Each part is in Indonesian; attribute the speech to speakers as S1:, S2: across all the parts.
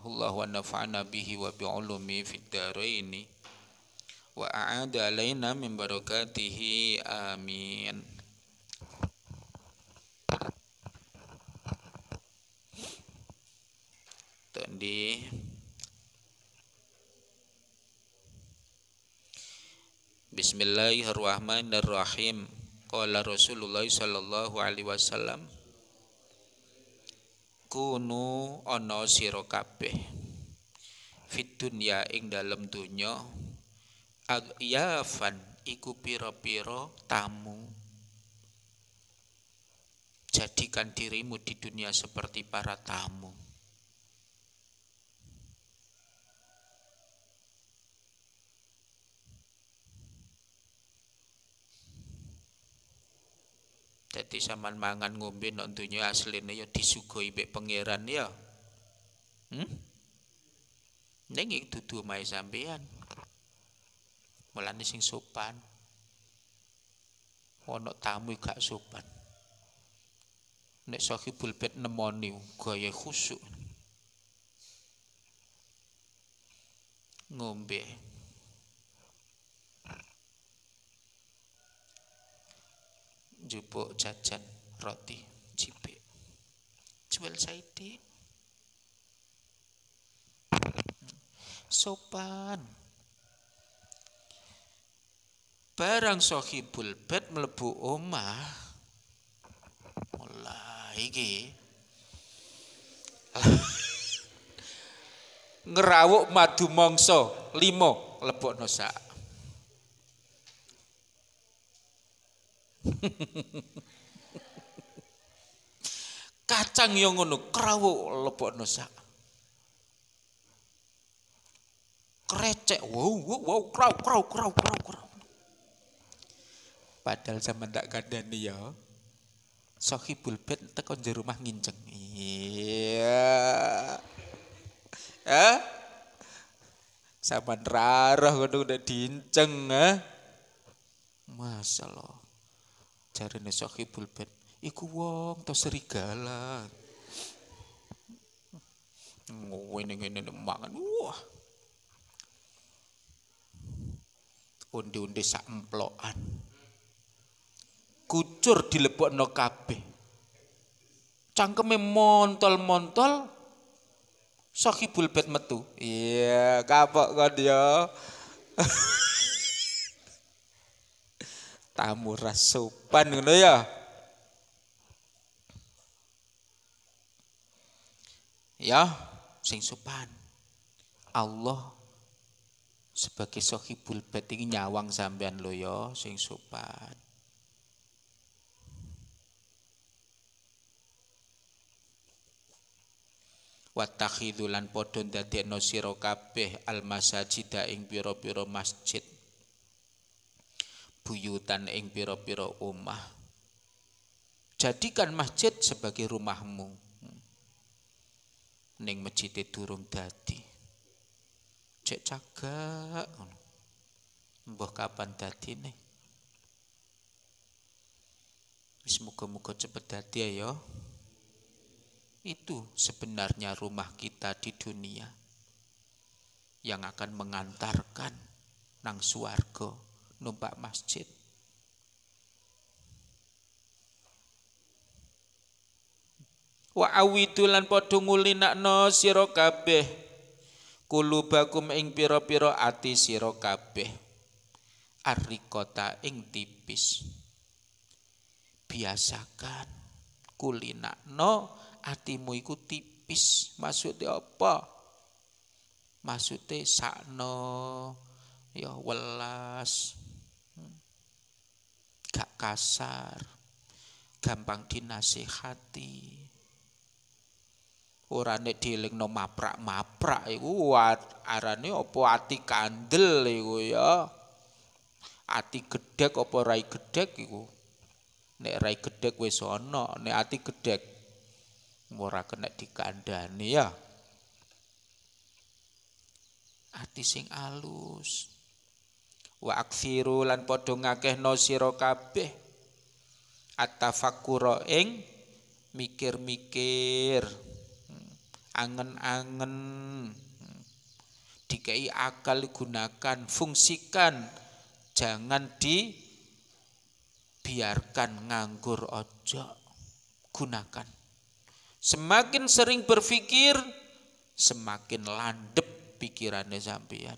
S1: rahimahullah wa nafa'ana bihi wa bi'ulumi fid daraini wa a'ada alaina min barakatihi amin Tadi Bismillahirrahmanirrahim Qala Rasulullah sallallahu alaihi wasallam kunu ono sira kabeh fit dunya ing dalam dunyo, agyafan iku pira piro tamu jadikan dirimu di dunia seperti para tamu Jadi saman mangan ngombe nontonnya aslinya asline ya disugoi be pangeran ya. Hmm? Nengi tutu mai mae sampean. sing sopan. Ono tamu gak sopan. Nek sohi bait nemoni gaya khusuk. Ngombe. jupuk jajan roti cipe jual saidi sopan barang sohibul bed melebu omah mulai iki ngerawuk madu mongso limo lebok nosak Kacang yang ngono kerawu lebokno nusa Krecek wow wow wow kraw kraw kraw kraw kraw. Padahal sama ndak kandani ya. Sohibul bed teko di rumah nginceng. Iya. Eh? Sama nerarah ngono udah diinceng, eh? Masalah jarene sahibul bait iku wong to serigala ngene ngene mangan wah undi-undi sak emplokan kucur dilebokno kabeh cangkeme montol-montol sakibul bait metu iya kapok kon ya tamu rasopan ngono ya. Ya, sing sopan. Allah sebagai sohibul bait iki nyawang sampean lo ya, sing sopan. Watahidulan podon padha ndadekno sira kabeh almasajida ing pira-pira masjid buyutan ing piro piro omah. Jadikan masjid sebagai rumahmu. Ning masjid durung dadi. Cek cagak mbok Mbah kapan dadi nih? Semoga-moga cepat dadi ya, ya. Itu sebenarnya rumah kita di dunia yang akan mengantarkan nang suargo numpak masjid. Wa awidulan padha ngulinakno sira kabeh kulubakum ing pira-pira ati sira kabeh arikota ing tipis. Biasakan kulinakno atimu iku tipis. Maksudnya apa? Maksudnya sakno ya welas gak kasar, gampang dinasihati. Ora dieling no maprak-maprak iku arane opo ati kandel iku ya. Ati gedek opo rai gedek, iku. ne rai gedek wesono, ono, nek ati gedek ora kena dikandani ya. Ati sing alus, wa aksiru lan padha ngakehno sira kabeh atafakkura ing mikir-mikir hmm. angen-angen hmm. dikai akal gunakan fungsikan jangan dibiarkan nganggur ojo gunakan semakin sering berpikir semakin landep pikirannya sampeyan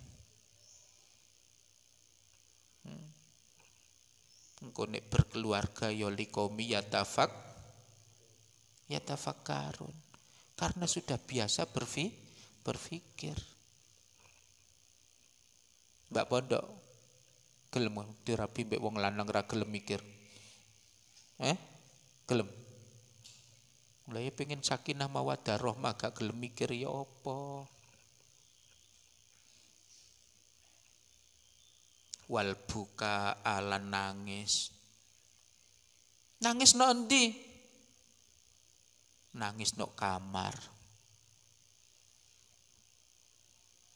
S1: engko nek berkeluarga ya, ya tafak yatafak tafakkarun karena sudah biasa berfi, berfikir Mbak Pondok gelem dirapi mbek wong lanang ra gelem mikir eh gelem Mulai ya pengen sakinah mawadah rohmah gak gelem mikir ya apa wal buka alan nangis nangis no endi nangis no kamar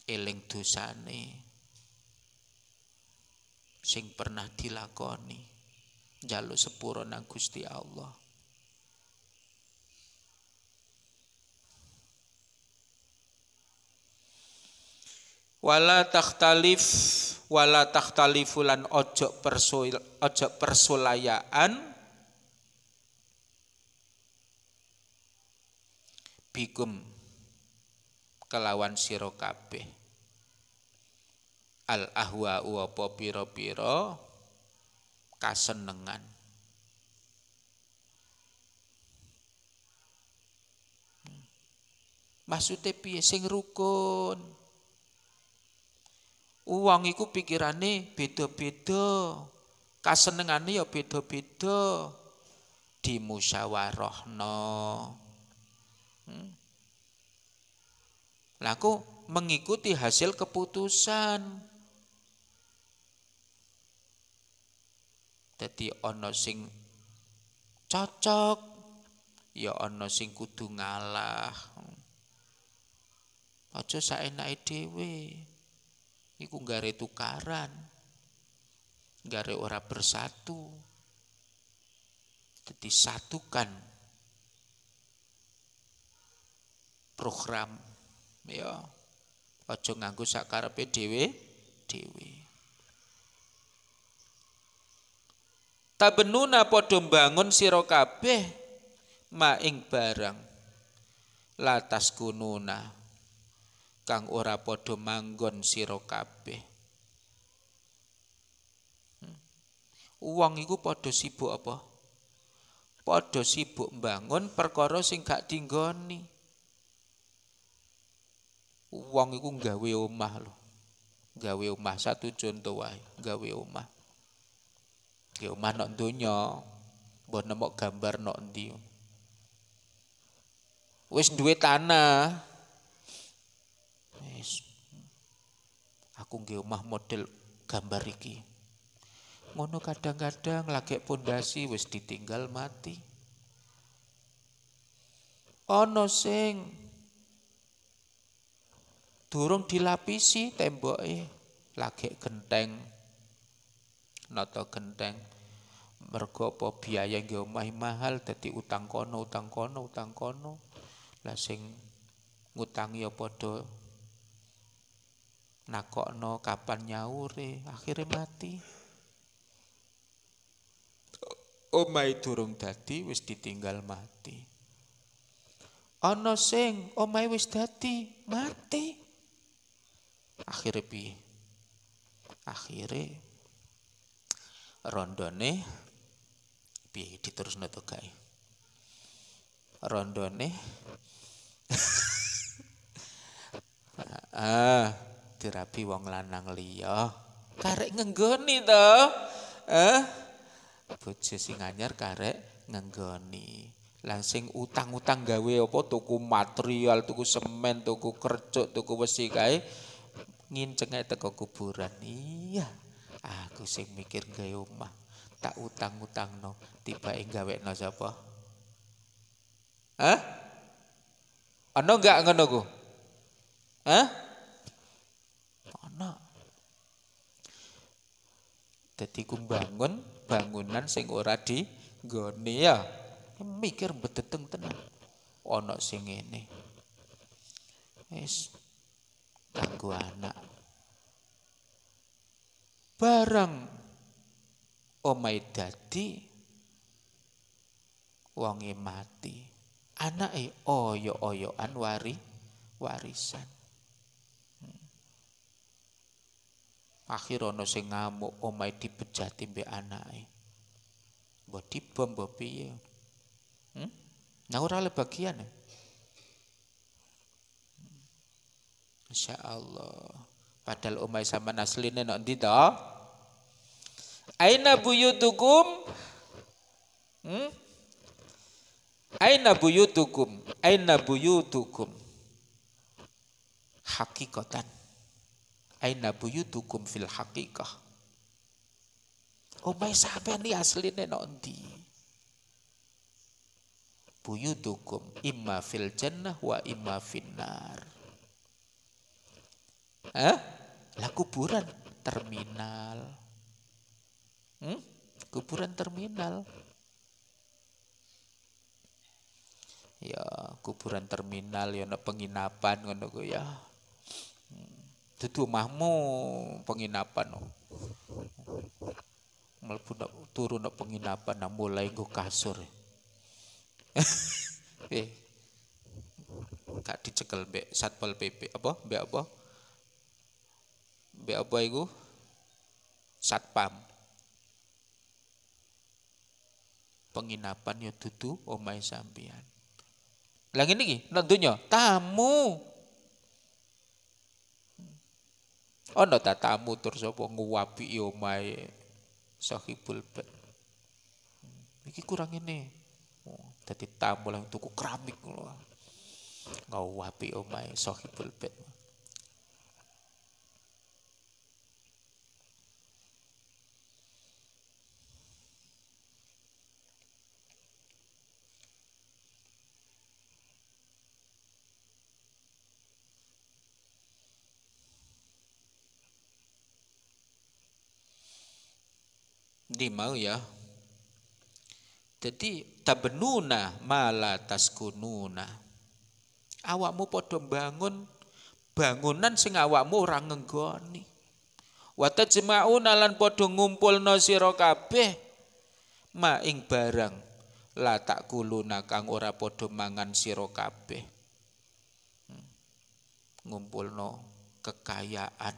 S1: eling dosane sing pernah dilakoni jaluk sepuro nang Gusti Allah wala takhtalif wala takhtalifulan ojo persul ojo persulayaan bikum kelawan siro kabeh al ahwa apa pira piro kasenengan maksudnya piye sing rukun Uang iku pikirane beda-beda. Kasenengane ya beda-beda. Dimusyawarahno. Hmm. Laku mengikuti hasil keputusan. Dadi ono sing cocok, ya ono sing kudu ngalah. Hmm. Aja saenake dhewe. Iku gare tukaran. Gare ora bersatu. Jadi satukan program ya ojo nganggu sak karepe dhewe dhewe tabenuna padha mbangun sira kabeh maing barang latas gununa kang ora padha manggon sira kabeh uang hmm. iku padha sibuk apa padha sibuk mbangun perkara sing gak dinggoni Uang iku gawe omah lho gawe omah satu contoh wae gawe omah gawe ya omah nok donya mbok nemok gambar nok ndi wis duwe tanah aku nggih omah model gambar iki ngono kadang-kadang lagek pondasi wis ditinggal mati ono sing durung dilapisi tembok, lagek genteng nata genteng mergo biaya nggih omah mahal dadi utang kono utang kono utang kono lah sing ngutangi ya padha nakokno kapan nyaure akhirnya mati omahe durung dadi wis ditinggal mati ana sing omahe wis dadi mati akhirnya pi akhirnya rondone piye diterusno to kae rondone ah, ah dirabi wong lanang liya. Karek ngenggoni to. Eh? Bojo sing anyar karek ngenggoni. langsing utang-utang gawe apa tuku material, tuku semen, tuku kercuk, tuku besi kae ngincenge teko kuburan. Iya. Aku sing mikir gawe omah. Tak utang-utangno, utang no, gawe no siapa, Hah? Ana enggak ngono ku? Hah? Jadi ku bangun bangunan sing ora di nggone ya. Mikir beteteng tenan. ono sing ini, es, kanggo anak. Barang omahe dadi wonge mati. Anake oyo-oyoan wari warisan. Akhir ono sing ngamuk omahe dibejati mbek anake. Mbok dibom mbok piye? Hmm? Nah ora le bagian. Masya e. Allah. Padahal omai sama nasline nak ndi to? Aina buyutukum? Hmm? Aina buyutukum? Aina buyutukum? Hakikatan aina buyutukum fil haqiqah omahe oh, sampean iki asline nanti. endi buyutukum imma fil jannah wa imma finnar Hah? Lah kuburan terminal. Hmm? Kuburan terminal. Ya, kuburan terminal ya penginapan ngono ya. Tutu mahmu penginapan oh. nak turun nak penginapan nak mulai go kasur eh kak dicekel be satpol pp apa be apa be apa itu satpam penginapan yo ya tutu omai sampean lagi niki nantunya tamu Ana tatamu tur sapa nguwapi omahe sahibul bed. Iki kurang ini. Oh, dadi tamu lang tuku keramik ngono. Nguwapi omahe sahibul bed. limau ya. Jadi tabenuna mala taskununa. Awakmu podo bangun bangunan sing awakmu ora ngenggoni. Wa tajma'una ngumpul no ngumpulna sira kabeh ma ing barang la kang ora podo mangan sira kabeh. Hmm. no kekayaan,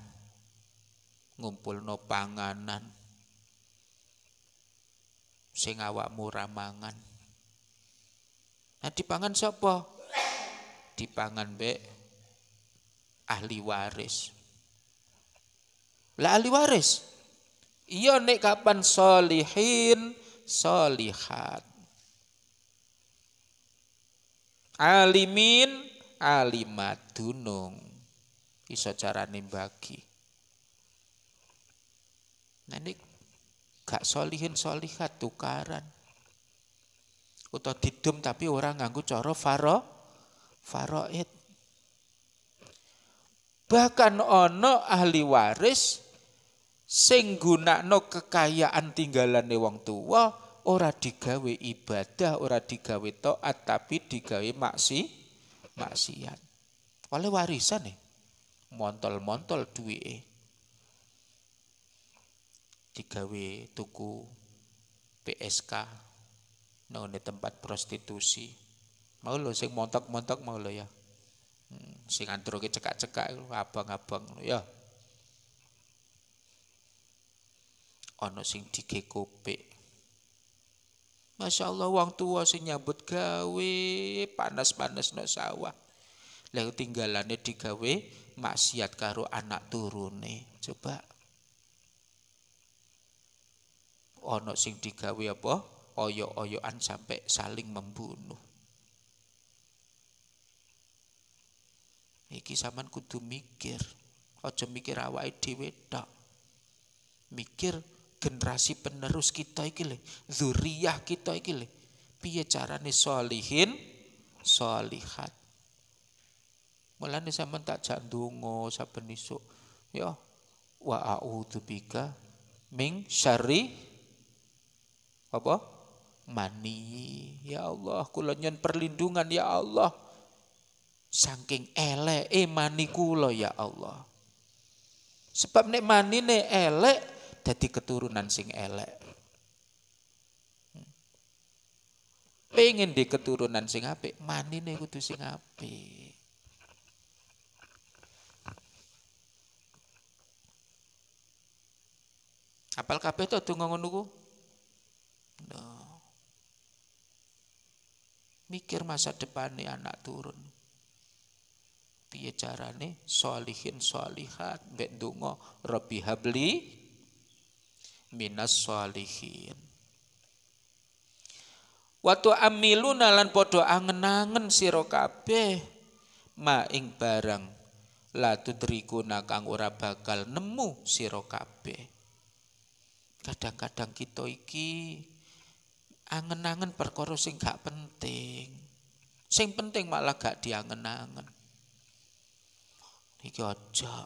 S1: ngumpul no panganan, sing awakmu ramangan. Nah dipangan siapa? Dipangan be ahli waris. Lah ahli waris. Iya nek kapan solihin solihat. Alimin alimat dunung. Iso carane bagi. gak solihin solihat tukaran atau didum tapi orang nganggu coro faro faroid bahkan ono ahli waris sing gunakno kekayaan tinggalane wong tua ora digawe ibadah ora digawe taat tapi digawe maksi maksiat oleh warisan nih e, montol-montol duwe digawe tuku PSK nang no, tempat prostitusi mau lo sing montok-montok mau lo ya hmm, sing antroke cekak-cekak abang-abang ya ono sing dige kope Masya Allah wong tua sing nyambut gawe panas-panas no sawah lalu tinggalannya digawe maksiat karo anak turune coba ana sing digawe apa oyok-oyokan sampai saling membunuh iki sampean kudu mikir aja mikir awake dhewe tok mikir generasi penerus kita iki lho zuriyah kita iki lho piye carane solihin solihat mulane sampean tak jak ndonga saben isuk ya wa a'udzubika min syarri apa? Mani. Ya Allah, kula nyuwun perlindungan ya Allah. Saking elek e mani kula ya Allah. Sebab nek mani nek elek jadi keturunan sing elek. Pengen di keturunan sing apik, nek kudu sing apik. Apal kabeh to donga ngono No. Mikir masa depan nih anak turun. Piye carane solihin solihat mbek donga Rabbi habli minas solihin. Waktu amilu nalan podo angen-angen sira kabeh ma ing barang latu triguna nakang ora bakal nemu sira kabeh. Kadang-kadang kita iki angen-angen perkara sing gak penting. Sing penting malah gak diangen-angen. Iki aja.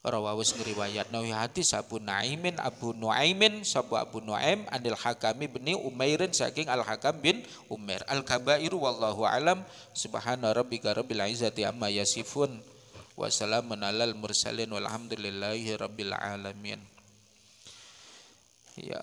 S1: Rawawis ngriwayat Nawi iya, hadis Abu Naimin Abu Nuaimin sabu Abu Nuaim Anil Hakami bin Umairin saking Al Hakam bin Umair Al Kabairu wallahu alam subhana rabbika rabbil izzati amma yasifun wa salamun alal mursalin walhamdulillahi rabbil alamin Ya